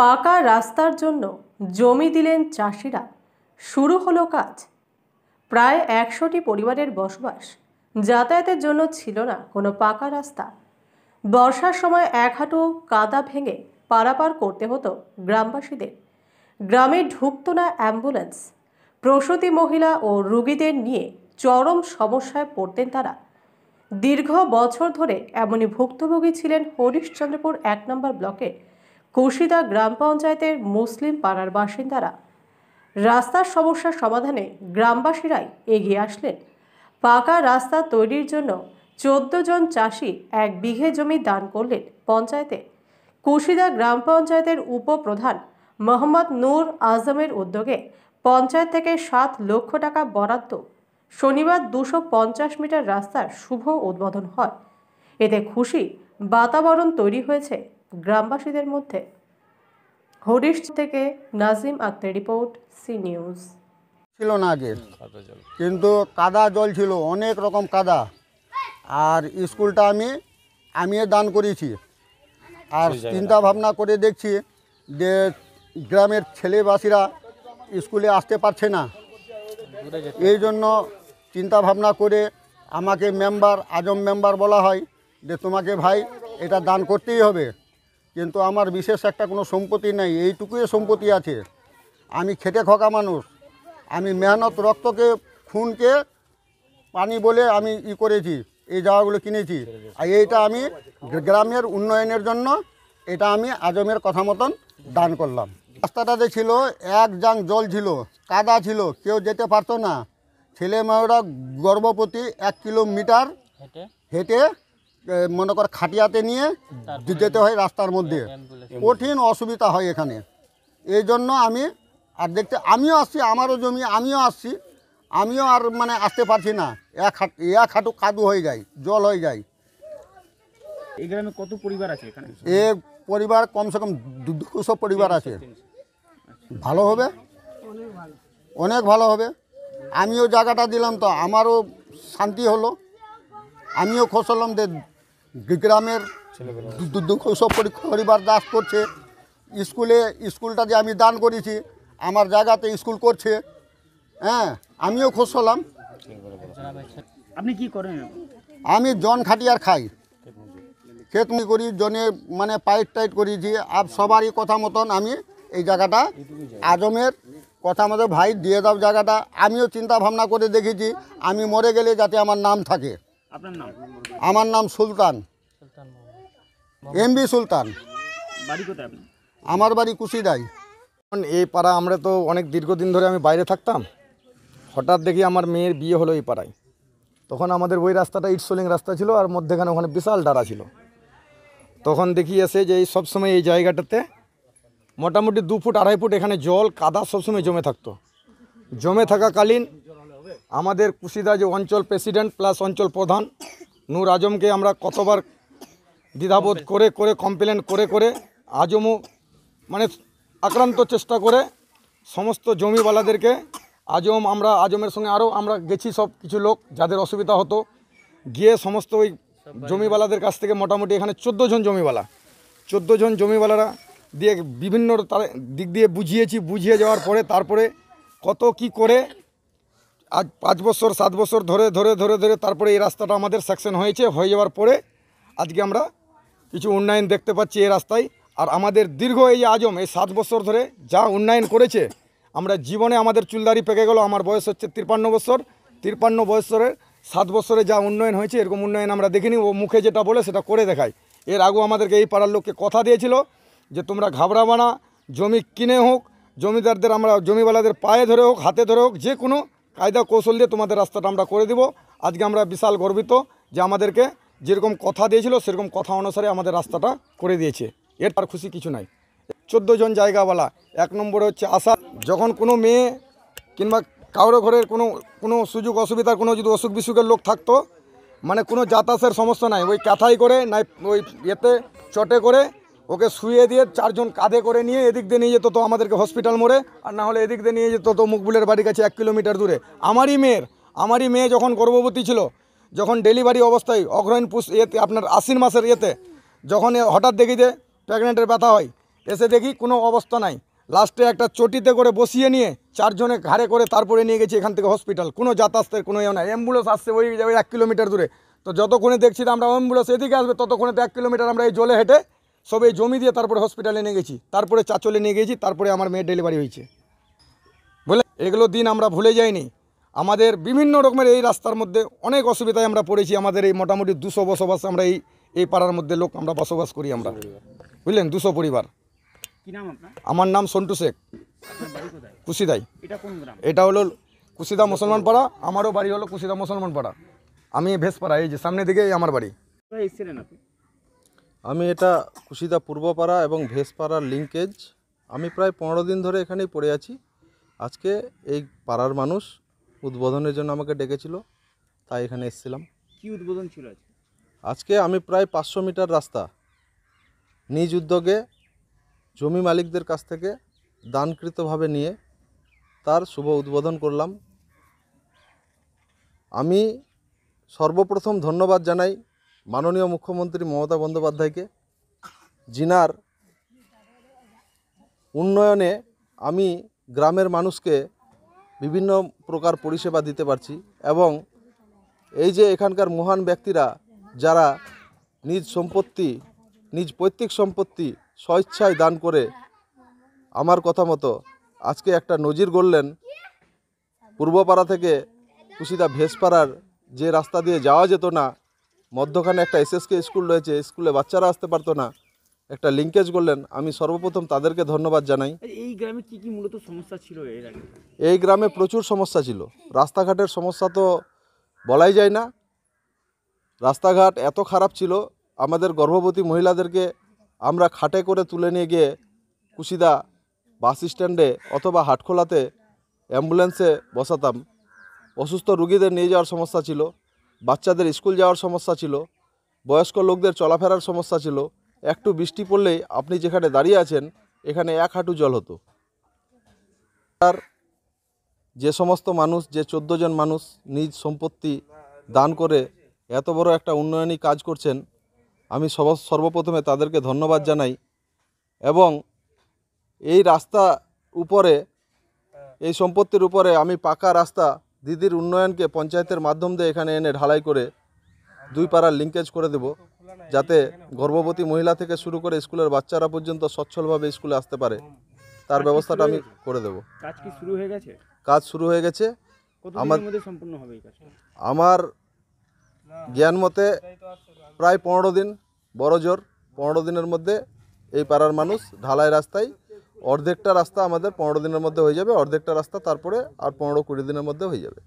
পাকা রাস্তার জন্য জমি দিলেন চাষিরা শুরু হলো কাজ প্রায় একশোটি পরিবারের বসবাস যাতায়াতের জন্য ছিল না কোনো পাকা রাস্তা বর্ষার সময় এক হাঁটু কাদা ভেঙে পারাপার করতে হতো গ্রামবাসীদের গ্রামে ঢুকত না অ্যাম্বুলেন্স প্রসূতি মহিলা ও রুগীদের নিয়ে চরম সমস্যায় পড়তেন তারা দীর্ঘ বছর ধরে এমনই ভুক্তভোগী ছিলেন হরিশচন্দ্রপুর এক নম্বর ব্লকের কুশিদা গ্রাম পঞ্চায়েতের মুসলিম পাড়ার বাসিন্দারা রাস্তার সমস্যার সমাধানে গ্রামবাসীরাই এগিয়ে আসলেন পাকা রাস্তা তৈরির জন্য চোদ্দ জন চাষি এক বিঘে জমি দান করলেন পঞ্চায়েতে কুশিদা গ্রাম পঞ্চায়েতের উপপ্রধান মোহাম্মদ নূর আজমের উদ্যোগে পঞ্চায়েত থেকে সাত লক্ষ টাকা বরাদ্দ শনিবার দুশো পঞ্চাশ মিটার রাস্তার শুভ উদ্বোধন হয় এতে খুশি বাতাবরণ তৈরি হয়েছে গ্রামবাসীদের মধ্যে হরিশ থেকে Nazim Akhtar report C news ছিল না আগে কিন্তু কাদা জল ছিল অনেক রকম কাদা আর স্কুলটা আমি আমি দান করেছি আর চিন্তা ভাবনা করে দেখছি যে গ্রামের ছেলেবাসীরা স্কুলে আসতে পারছে না এই জন্য চিন্তা ভাবনা করে আমাকে মেম্বার আজম মেম্বার বলা হয় যে তোমাকে ভাই এটা দান করতেই হবে কিন্তু আমার বিশেষ একটা কোনো সম্পত্তি নাই এইটুকুই সম্পত্তি আছে আমি খেটে খকা মানুষ আমি মেহনত রক্তকে খুনকে পানি বলে আমি ই করেছি এই জায়গাগুলো কিনেছি আর এইটা আমি গ্রামের উন্নয়নের জন্য এটা আমি আজমের কথা মতন দান করলাম রাস্তাটাতে ছিল এক জাং জল ছিল কাদা ছিল কেউ যেতে পারতো না ছেলে মেয়েরা গর্ভবতী এক কিলোমিটার হেঁটে মনে কর খাটিয়াতে নিয়ে যেতে হয় রাস্তার মধ্যে হ্যাঁ, কঠিন অসুবিধা হয় এখানে এই জন্য আমি আর দেখতে আমিও আসছি আমারও জমি আমিও আসছি আমিও আর মানে আসতে পারছি না এক হাট এক হাঁটু কাদু হয়ে যায় জল হয়ে যায় এই গ্রামে কত পরিবার আছে এখানে এ পরিবার কমসে কম দুশো পরিবার আছে ভালো হবে অনেক ভালো হবে আমিও জায়গাটা দিলাম তো আমারও শান্তি হলো আমিও খোঁজ হলাম যে গ্রামের দুঃখ সব পরিবার দাস করছে স্কুলে স্কুলটা যে আমি দান করেছি আমার জায়গাতে স্কুল করছে হ্যাঁ আমিও খুশ হলাম আপনি কি করেন আমি জন খাটিয়ার খাই খেতমি করি জনে মানে পাইট টাইট করেছি আর সবারই কথা মতন আমি এই জায়গাটা আজমের কথা মতো ভাই দিয়ে দাও জায়গাটা আমিও চিন্তা ভাবনা করে দেখেছি আমি মরে গেলে যাতে আমার নাম থাকে আপনার নাম আমার নাম সুলতান এমবি সুলতান বাড়ি কোথায় আপনি আমার বাড়ি কুশিদাই এই পাড়া আমরা তো অনেক দীর্ঘদিন ধরে আমি বাইরে থাকতাম হঠাৎ দেখি আমার মেয়ের বিয়ে হলো এই পাড়ায় তখন আমাদের ওই রাস্তাটা ইটসোলিং রাস্তা ছিল আর মধ্যেখানে ওখানে বিশাল ডারা ছিল তখন দেখি এসে যে এই সবসময় এই জায়গাটাতে মোটামুটি দু ফুট আড়াই ফুট এখানে জল কাদা সবসময় জমে থাকতো জমে থাকাকালীন আমাদের কুশিদা যে অঞ্চল প্রেসিডেন্ট প্লাস অঞ্চল প্রধান নূর আজমকে আমরা কতবার দ্বিধাবোধ করে করে কমপ্লেন করে করে আজমও মানে আক্রান্ত চেষ্টা করে সমস্ত জমিওয়ালাদেরকে আজম আমরা আজমের সঙ্গে আরও আমরা গেছি সব কিছু লোক যাদের অসুবিধা হতো গিয়ে সমস্ত ওই জমিওয়ালাদের কাছ থেকে মোটামুটি এখানে চোদ্দো জন জমিওয়ালা চোদ্দো জন জমিওয়ালারা দিয়ে বিভিন্ন দিক দিয়ে বুঝিয়েছি বুঝিয়ে যাওয়ার পরে তারপরে কত কি করে আজ পাঁচ বছর সাত বছর ধরে ধরে ধরে ধরে তারপরে এই রাস্তাটা আমাদের স্যাকশন হয়েছে হয়ে যাওয়ার পরে আজকে আমরা কিছু উন্নয়ন দেখতে পাচ্ছি এই রাস্তায় আর আমাদের দীর্ঘ এই যে আজম এই সাত বছর ধরে যা উন্নয়ন করেছে আমরা জীবনে আমাদের চুলদারি পেকে গেল আমার বয়স হচ্ছে তিরপান্ন বছর তিরপান্ন বছরের সাত বছরে যা উন্নয়ন হয়েছে এরকম উন্নয়ন আমরা দেখিনি ও মুখে যেটা বলে সেটা করে দেখায় এর আগেও আমাদেরকে এই পাড়ার লোককে কথা দিয়েছিল যে তোমরা ঘাবড়াবানা জমি কিনে হোক জমিদারদের আমরা জমিওয়ালাদের পায়ে ধরে হোক হাতে ধরে হোক যে কোনো কায়দা কৌশল দিয়ে তোমাদের রাস্তাটা আমরা করে দিব আজকে আমরা বিশাল গর্বিত যে আমাদেরকে যেরকম কথা দিয়েছিল সেরকম কথা অনুসারে আমাদের রাস্তাটা করে দিয়েছে এর তার খুশি কিছু নাই চোদ্দো জন জায়গাওয়ালা এক নম্বরে হচ্ছে আশা যখন কোনো মেয়ে কিংবা কারোর ঘরের কোনো কোনো সুযোগ অসুবিধার কোনো যদি অসুখ বিসুখের লোক থাকতো মানে কোনো যাতায়াতের সমস্যা নাই ওই কাথাই করে নাই ওই ইয়েতে চটে করে ওকে শুয়ে দিয়ে চারজন কাঁধে করে নিয়ে এদিক দিয়ে নিয়ে যেত তো আমাদেরকে হসপিটাল মোড়ে আর না হলে এদিক দিয়ে নিয়ে যেত তো মুকবুলের বাড়ির কাছে এক কিলোমিটার দূরে আমারই মেয়ের আমারই মেয়ে যখন গর্ভবতী ছিল যখন ডেলিভারি অবস্থায় অগ্রহীণ পুষ ইয়েতে আপনার আশ্বিন মাসের ইয়েতে যখন হঠাৎ দেখি যে প্রেগনেন্টের ব্যথা হয় এসে দেখি কোনো অবস্থা নাই লাস্টে একটা চটিতে করে বসিয়ে নিয়ে চারজনে ঘাড়ে করে তারপরে নিয়ে গেছি এখান থেকে হসপিটাল কোনো যাতায়াতের কোনো ইয়ে নাই অ্যাম্বুলেন্স আসছে ওই যাবে এক কিলোমিটার দূরে তো যতক্ষণে দেখছি আমরা অ্যাম্বুলেন্স এদিকে আসবে ততক্ষণে তো এক কিলোমিটার আমরা এই জলে হেঁটে সবে জমি দিয়ে তারপরে হসপিটালে নিয়ে গেছি তারপরে চাচলে নিয়ে গেছি তারপরে আমার মেয়ের ডেলিভারি হয়েছে বলে এগুলো দিন আমরা ভুলে যাইনি আমাদের বিভিন্ন রকমের এই রাস্তার মধ্যে অনেক অসুবিধায় আমরা পড়েছি আমাদের এই মোটামুটি দুশো বসবাস আমরা এই এই পাড়ার মধ্যে লোক আমরা বসবাস করি আমরা বুঝলেন দুশো পরিবার আমার নাম সন্টু শেখ কুশিদাই এটা হলো কুশিদা মুসলমান পাড়া আমারও বাড়ি হলো কুশিদা মুসলমান পাড়া আমি ভেসপাড়া এই যে সামনে দিকে আমার বাড়ি আমি এটা কুশিদা পূর্বপাড়া এবং ভেসপাড়ার লিঙ্কেজ আমি প্রায় পনেরো দিন ধরে এখানেই পড়ে আছি আজকে এই পাড়ার মানুষ উদ্বোধনের জন্য আমাকে ডেকেছিল তাই এখানে এসেছিলাম কি উদ্বোধন ছিল আজকে আজকে আমি প্রায় পাঁচশো মিটার রাস্তা নিজ উদ্যোগে জমি মালিকদের কাছ থেকে দানকৃতভাবে নিয়ে তার শুভ উদ্বোধন করলাম আমি সর্বপ্রথম ধন্যবাদ জানাই মাননীয় মুখ্যমন্ত্রী মমতা বন্দ্যোপাধ্যায়কে জিনার উন্নয়নে আমি গ্রামের মানুষকে বিভিন্ন প্রকার পরিষেবা দিতে পারছি এবং এই যে এখানকার মহান ব্যক্তিরা যারা নিজ সম্পত্তি নিজ পৈতৃক সম্পত্তি স্বইচ্ছায় দান করে আমার কথা মতো আজকে একটা নজির গড়লেন পূর্বপাড়া থেকে কুশিদা ভেসপাড়ার যে রাস্তা দিয়ে যাওয়া যেত না মধ্যখানে একটা এসএসকে স্কুল রয়েছে স্কুলে বাচ্চারা আসতে পারতো না একটা লিঙ্কেজ করলেন আমি সর্বপ্রথম তাদেরকে ধন্যবাদ জানাই আচ্ছা, এই গ্রামে কি কি মূলত সমস্যা ছিল এই গ্রামে প্রচুর সমস্যা ছিল রাস্তাঘাটের সমস্যা তো বলাই যায় না রাস্তাঘাট এত খারাপ ছিল আমাদের গর্ভবতী মহিলাদেরকে আমরা খাটে করে তুলে নিয়ে গিয়ে কুশিদা বাস স্ট্যান্ডে অথবা হাটখোলাতে অ্যাম্বুলেন্সে বসাতাম অসুস্থ রুগীদের নিয়ে যাওয়ার সমস্যা ছিল বাচ্চাদের স্কুল যাওয়ার সমস্যা ছিল বয়স্ক লোকদের চলাফেরার সমস্যা ছিল একটু বৃষ্টি পড়লেই আপনি যেখানে দাঁড়িয়ে আছেন এখানে এক হাঁটু জল হতো আর যে সমস্ত মানুষ যে চোদ্দো জন মানুষ নিজ সম্পত্তি দান করে এত বড় একটা উন্নয়নী কাজ করছেন আমি সব সর্বপ্রথমে তাদেরকে ধন্যবাদ জানাই এবং এই রাস্তা উপরে এই সম্পত্তির উপরে আমি পাকা রাস্তা দিদির উন্নয়নকে পঞ্চায়েতের মাধ্যম দিয়ে এখানে এনে ঢালাই করে দুই পাড়ার লিঙ্কেজ করে দেব যাতে গর্ভবতী মহিলা থেকে শুরু করে স্কুলের বাচ্চারা পর্যন্ত সচ্ছলভাবে স্কুলে আসতে পারে তার ব্যবস্থাটা আমি করে দেব কাজ কি শুরু হয়ে গেছে কাজ শুরু হয়ে গেছে আমার সম্পূর্ণ হবে আমার জ্ঞান মতে প্রায় পনেরো দিন বড় জোর পনেরো দিনের মধ্যে এই পাড়ার মানুষ ঢালাই রাস্তায় অর্ধেকটা রাস্তা আমাদের পনেরো দিনের মধ্যে হয়ে যাবে অর্ধেকটা রাস্তা তারপরে আর পনেরো কুড়ি দিনের মধ্যে হয়ে যাবে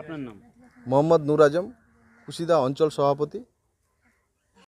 আপনার নাম মোহাম্মদ নূর আজম কুশিদা অঞ্চল সভাপতি